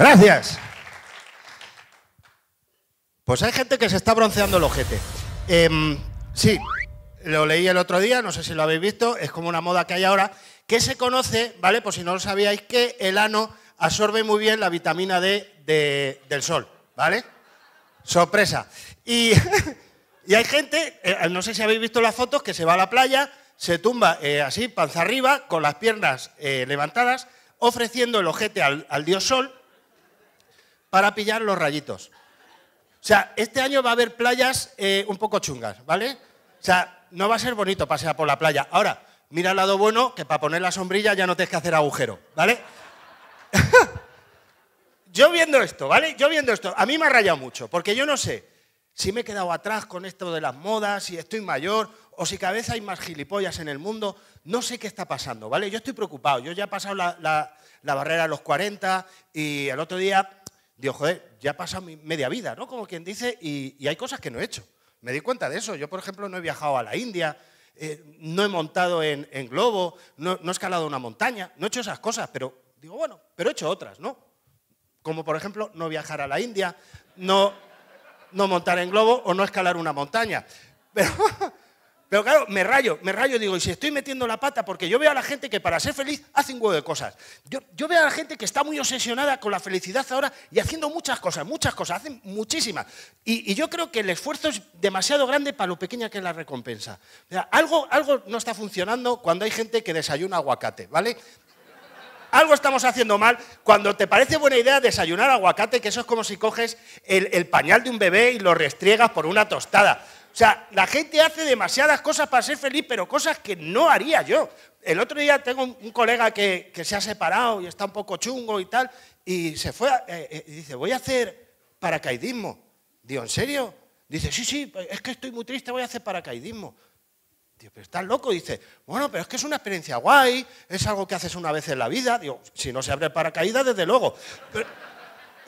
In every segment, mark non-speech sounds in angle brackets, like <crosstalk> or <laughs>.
Gracias. Pues hay gente que se está bronceando el ojete. Em, sí, lo leí el otro día, no sé si lo habéis visto, es como una moda que hay ahora, que se conoce, ¿vale? Pues si no lo sabíais, que el ano absorbe muy bien la vitamina D del sol, ¿vale? Sorpresa. Y, <laughs> hay gente, eh, no sé si habéis visto las fotos, que se va a la playa, se tumba eh, así, panza arriba, con las piernas eh, levantadas, ofreciendo el ojete al dios sol para pillar los rayitos. O sea, este año va a haber playas eh, un poco chungas, ¿vale? O sea, no va a ser bonito pasear por la playa. Ahora, mira el lado bueno, que para poner la sombrilla ya no tienes que hacer agujero, ¿vale? <laughs> yo viendo esto, ¿vale? Yo viendo esto, a mí me ha rayado mucho, porque yo no sé si me he quedado atrás con esto de las modas, si estoy mayor o si cada vez hay más gilipollas en el mundo, no sé qué está pasando, ¿vale? Yo estoy preocupado, yo ya he pasado la, la barrera de los 40 y el otro día digo, joder, ya pasa mi media vida, ¿no? Como quien dice, y, hay cosas que no he hecho. Me di cuenta de eso. Yo, por ejemplo, no he viajado a la India, eh, no he montado en, globo, no, no, he escalado una montaña, no he hecho esas cosas, pero digo, bueno, pero he hecho otras, ¿no? Como, por ejemplo, no viajar a la India, no, no montar en globo o no escalar una montaña. <laughs> Pero, pero claro, me rayo, me rayo, digo, y si estoy metiendo la pata, porque yo veo a la gente que para ser feliz hace un huevo de cosas. Yo, veo a la gente que está muy obsesionada con la felicidad ahora y haciendo muchas cosas, muchas cosas, hacen muchísimas. Y, yo creo que el esfuerzo es demasiado grande para lo pequeña que es la recompensa. algo, algo no está funcionando cuando hay gente que desayuna aguacate, ¿vale? algo estamos haciendo mal cuando te parece buena idea desayunar aguacate, que eso es como si coges el, el, pañal de un bebé y lo restriegas por una tostada. O sea, la gente hace demasiadas cosas para ser feliz, pero cosas que no haría yo. El otro día tengo un, colega que, se ha separado y está un poco chungo y tal, y se fue, eh, eh, y dice, voy a hacer paracaidismo. Digo, ¿en serio? Dice, sí, sí, pues, es que estoy muy triste, voy a hacer paracaidismo. Digo, pero estás loco. Dice, bueno, pero es que es una experiencia guay, es algo que haces una vez en la vida. Digo, si no se abre el paracaídas, desde luego.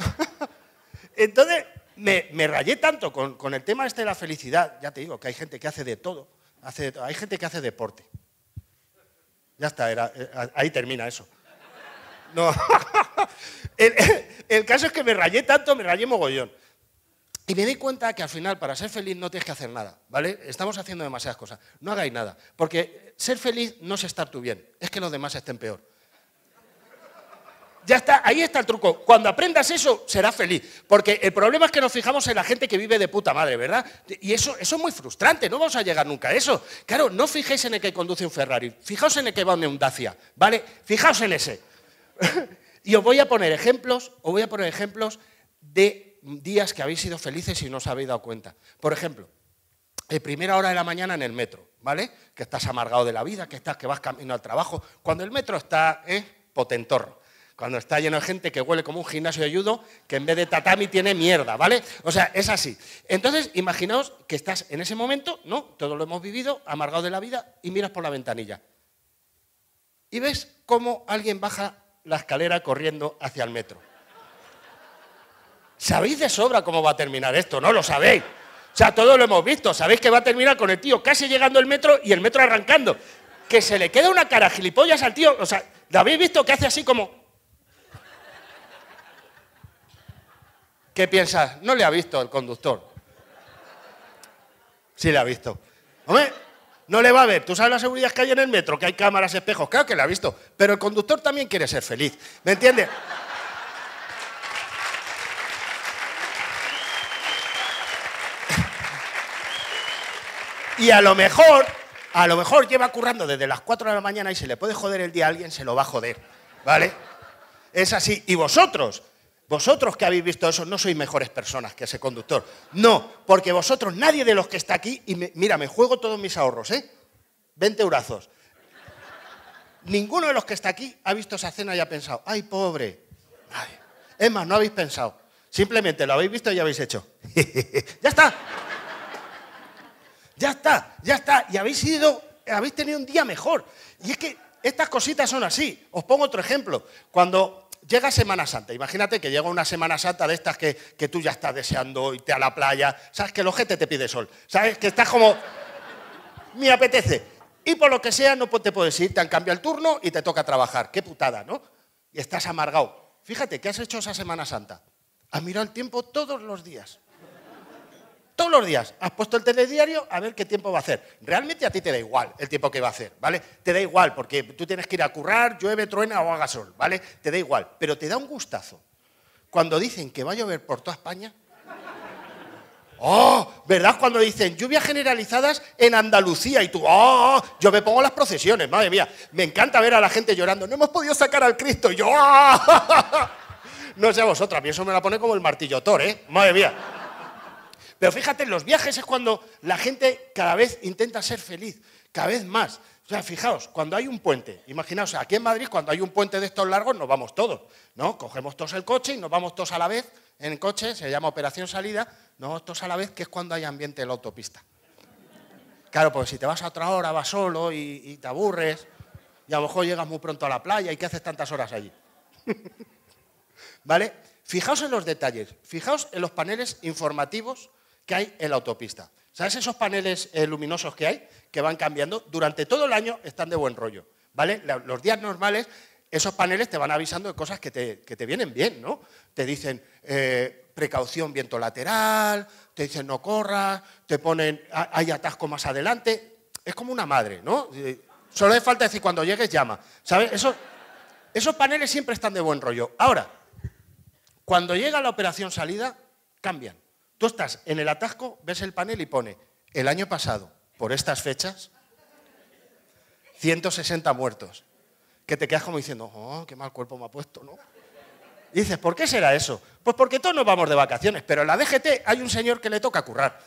<laughs> Entonces, me, rayé tanto con, el tema este de la felicidad, ya te digo que hay gente que hace de todo, hay gente que hace deporte. Ya está, eh, ahí termina eso. No. <laughs> El, el, caso es que me rayé tanto, me rayé mogollón. Y me di cuenta que al final, para ser feliz, no tienes que hacer nada, ¿vale? Estamos haciendo demasiadas cosas. No hagáis nada. Porque ser feliz no es estar tú bien, es que los demás estén peor. Ya está, ahí está el truco. Cuando aprendas eso, serás feliz. Porque el problema es que nos fijamos en la gente que vive de puta madre, ¿verdad? Y eso, eso es muy frustrante, no vamos a llegar nunca a eso. Claro, no fijéis en el que conduce un Ferrari, fijaos en el que va en un Dacia, ¿vale? Fijaos en ese. <laughs> y os voy a poner ejemplos, os voy a poner ejemplos de días que habéis sido felices y no os habéis dado cuenta. Por ejemplo, la primera hora de la mañana en el metro, ¿vale? Que estás amargado de la vida, que estás, que vas camino al trabajo, cuando el metro está, ¿eh? Potentorro. Cuando está lleno de gente que huele como un gimnasio de judo, que en vez de tatami tiene mierda, ¿vale? O sea, es así. Entonces, imaginaos que estás en ese momento, ¿no? Todo lo hemos vivido, amargado de la vida, y miras por la ventanilla. Y ves cómo alguien baja la escalera corriendo hacia el metro. Sabéis de sobra cómo va a terminar esto, ¿no? Lo sabéis. O sea, todo lo hemos visto. Sabéis que va a terminar con el tío casi llegando el metro y el metro arrancando. Que se le queda una cara gilipollas al tío. O sea, ¿lo habéis visto que hace así como... ¿Qué piensas? No le ha visto el conductor. Sí le ha visto. Hombre, no le va a ver. Tú sabes la seguridad que hay en el metro, que hay cámaras, espejos. Claro que le ha visto. Pero el conductor también quiere ser feliz. ¿Me entiendes? y a lo mejor, a lo mejor lleva currando desde las 4 de la mañana y se le puede joder el día a alguien, se lo va a joder. ¿Vale? Es así. Y vosotros, vosotros que habéis visto eso no sois mejores personas que ese conductor. No, porque vosotros, nadie de los que está aquí, y mira, me juego todos mis ahorros, ¿eh? 20 eurazos. Ninguno de los que está aquí ha visto esa cena y ha pensado, ay, pobre. Es más, no habéis pensado. Simplemente lo habéis visto y habéis hecho. <laughs> ya está. Ya está, ya está. Y habéis sido habéis tenido un día mejor. Y es que estas cositas son así. Os pongo otro ejemplo. Cuando llega Semana Santa. Imagínate que llega una Semana Santa de estas que, tú ya estás deseando irte a la playa. Sabes que el ojete te pide sol. Sabes que estás como. Me apetece. Y por lo que sea, no te puedes ir. Te han cambiado el turno y te toca trabajar. Qué putada, ¿no? Y estás amargado. Fíjate, ¿qué has hecho esa Semana Santa? Has mirado el tiempo todos los días todos los días has puesto el telediario a ver qué tiempo va a hacer. Realmente a ti te da igual el tiempo que va a hacer, ¿vale? Te da igual porque tú tienes que ir a currar, llueve, truena o haga sol, ¿vale? Te da igual, pero te da un gustazo. Cuando dicen que va a llover por toda España, ¡Oh! ¿Verdad? Cuando dicen lluvias generalizadas en Andalucía y tú, ¡oh! Yo me pongo las procesiones, madre mía. Me encanta ver a la gente llorando. No hemos podido sacar al Cristo. yo, <laughs> No sé a vosotras, a mí eso me la pone como el martillo ¿eh? Madre mía. Pero fíjate, los viajes es cuando la gente cada vez intenta ser feliz, cada vez más. O sea, fijaos, cuando hay un puente, imaginaos, aquí en Madrid, cuando hay un puente de estos largos, nos vamos todos, ¿no? Cogemos todos el coche y nos vamos todos a la vez en el coche, se llama operación salida, nos vamos todos a la vez, que es cuando hay ambiente en la autopista. Claro, porque si te vas a otra hora, vas solo y, y te aburres, y a lo mejor llegas muy pronto a la playa, ¿y qué haces tantas horas allí? <laughs> ¿Vale? Fijaos en los detalles, fijaos en los paneles informativos que hay en la autopista. ¿Sabes esos paneles eh, luminosos que hay, que van cambiando? Durante todo el año están de buen rollo, ¿vale? Los días normales, esos paneles te van avisando de cosas que te, vienen bien, ¿no? Te dicen eh, precaución viento lateral, te dicen no corras, te ponen hay atasco más adelante. Es como una madre, ¿no? Eh, solo hace falta decir cuando llegues llama, ¿sabes? esos paneles siempre están de buen rollo. Ahora, cuando llega la operación salida, cambian. Tú estás en el atasco, ves el panel y pone, el año pasado, por estas fechas, 160 muertos. Que te quedas como diciendo, oh, qué mal cuerpo me ha puesto, ¿no? dices, ¿por qué será eso? Pues porque todos nos vamos de vacaciones, pero en la DGT hay un señor que le toca currar.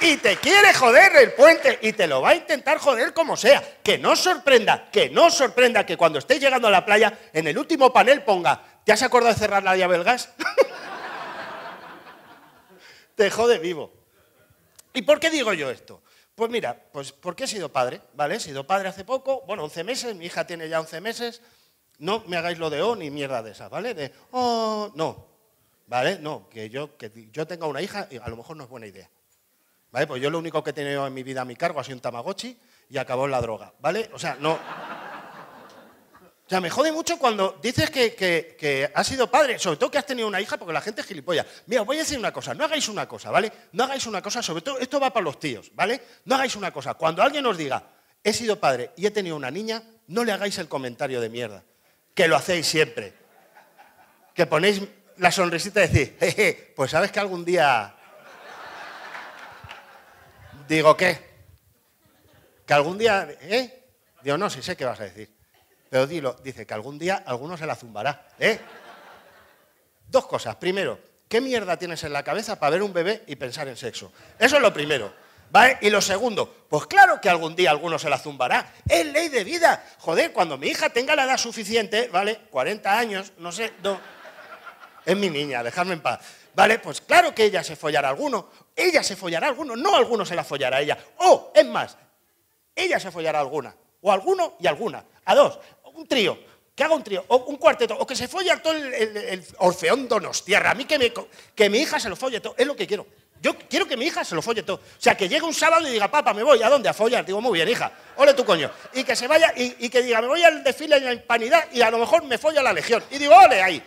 y te quiere joder el puente y te lo va a intentar joder como sea. Que no sorprenda, que no sorprenda que cuando estés llegando a la playa, en el último panel ponga, ¿te has acordado de cerrar la llave del gas? <laughs> te jode vivo. ¿Y por qué digo yo esto? Pues mira, pues porque he sido padre, ¿vale? He sido padre hace poco, bueno, 11 meses, mi hija tiene ya 11 meses. No me hagáis lo de oh ni mierda de esa, ¿vale? De oh, no, ¿vale? No, que yo, que yo tenga una hija a lo mejor no es buena idea. Pues yo lo único que he tenido en mi vida a mi cargo ha sido un Tamagotchi y acabó en la droga, ¿vale? O sea, no. O me jode mucho cuando dices que, que, que, has sido padre, sobre todo que has tenido una hija, porque la gente es gilipollas. Mira, os voy a decir una cosa, no hagáis una cosa, ¿vale? No hagáis una cosa, sobre todo, esto va para los tíos, ¿vale? No hagáis una cosa. Cuando alguien os diga, he sido padre y he tenido una niña, no le hagáis el comentario de mierda, que lo hacéis siempre. Que ponéis la sonrisita y decís, jeje, pues sabes que algún día Digo, ¿qué? Que algún día, ¿eh? Digo, no, sí sé qué vas a decir. Pero dilo, dice que algún día alguno se la zumbará, ¿eh? Dos cosas. Primero, ¿qué mierda tienes en la cabeza para ver un bebé y pensar en sexo? Eso es lo primero. ¿Vale? Y lo segundo, pues claro que algún día alguno se la zumbará. Es ley de vida. Joder, cuando mi hija tenga la edad suficiente, ¿vale? 40 años, no sé, no. Es mi niña, dejadme en paz. ¿Vale? Pues claro que ella se follará a alguno. Ella se follará a alguno, no a alguno se la follará a ella. O, oh, es más, ella se follará a alguna. O a alguno y a alguna. A dos. Un trío. Que haga un trío. O un cuarteto. O que se folle todo el, orfeón donostierra. A mí que, me, que mi hija se lo folle todo. Es lo que quiero. Yo quiero que mi hija se lo folle todo. O sea, que llegue un sábado y diga, papá, me voy, ¿a dónde? A follar. Digo, muy bien, hija, ole tu coño. Y que se vaya y, que diga, me voy al desfile en la impanidad y a lo mejor me a la legión. Y digo, ole ahí.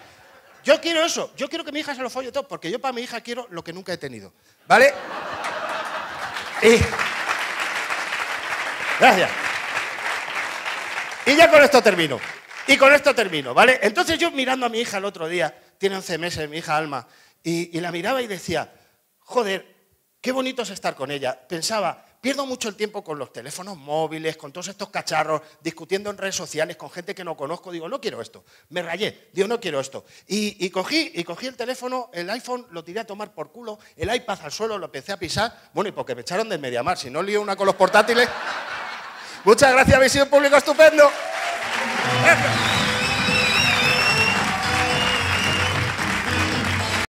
Yo quiero eso. Yo quiero que mi hija se lo folle todo, porque yo para mi hija quiero lo que nunca he tenido. ¿Vale? Gracias. Y ya con esto termino. Y con esto termino, ¿vale? Entonces yo mirando a mi hija el otro día, tiene 11 meses mi hija Alma, y, y la miraba y decía, joder, qué bonito es estar con ella. Pensaba, Pierdo mucho el tiempo con los teléfonos móviles, con todos estos cacharros, discutiendo en redes sociales con gente que no conozco. Digo, no quiero esto. Me rayé. Digo, no quiero esto. Y, cogí, y cogí el teléfono, el iPhone, lo tiré a tomar por culo, el iPad al suelo, lo empecé a pisar. Bueno, y porque me echaron del mar. Si no lío una con los portátiles. <laughs> Muchas gracias, habéis sido público estupendo.